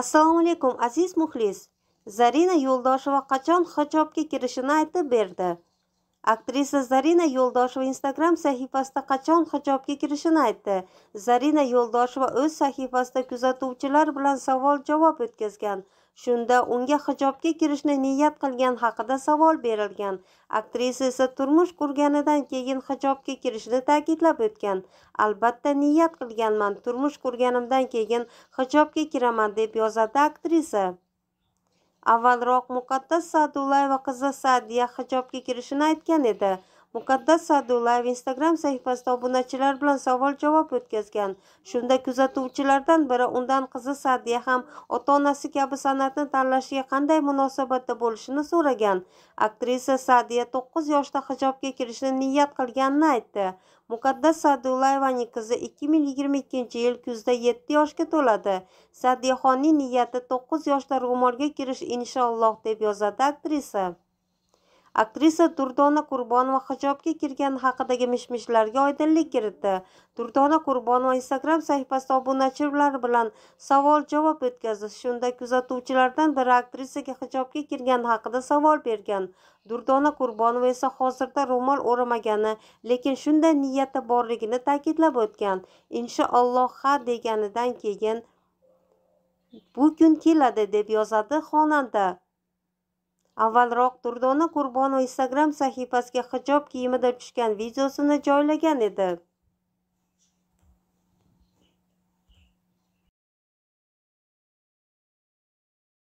assalomu alaykum aziz muxlis zarina yo'ldosheva qachon hijobga kirishini aytib berdi Aktrisa Zarina Yo'ldosheva Instagram sahifasida qachon hijobga kirishini aytdi. Zarina Yo'ldosheva o'z sahifasida kuzatuvchilar bilan savol-javob o'tkazgan. Shunda unga hijobga kirishni niyat qilgan haqida savol berilgan. Aktrisa esa turmush qurganidan keyin hijobga kirishni ta'kidlab o'tgan. Albatta niyat qilganman, turmush qurganimdan keyin hijobga kiraman deb yozadi aktrisa. avvalroq muqaddas sa'dullayeva qizi sa'diya hijobga kirishini aytgan edi muqaddas sa'dullayev instagram sahifasida obunachilar bilan savol javob o'tkazgan shunda kuzatuvchilardan biri undan qizi sa'diya ham ota onasi kabi san'atni tanlashiga qanday munosabatda bo'lishini so'ragan aktrisa sa'diya to'qqiz yoshda hijobga kirishni niyat qilganini aytdi muqaddas sa'dullayevaning qizi ikki ming yigirma ikkinchi yil kuzda yetti yoshga to'ladi sa'diyaxonning niyati to'qqiz yoshda ro'molga kirish inshaalloh deb yozadi aktrisa aktrisa durdona qurbonova hijobga kirgani haqidagi mish mishlarga oydinlik kiritdi durdona qurbonova instagram sahifasida obunachilar bilan savol javob o'tkazdi shunda kuzatuvchilardan biri aktrisaga hijobga kirgani haqida savol bergan durdona qurbonova esa hozirda ro'mol o'ramagani lekin shunday niyati borligini ta'kidlab o'tgan inshaalloh ha deganidan keyin bu kun keladi deb yozadi xonanda avvalroq durdona qurbonova instagram sahifasiga hijob kiyimida tushgan videosini joylagan edi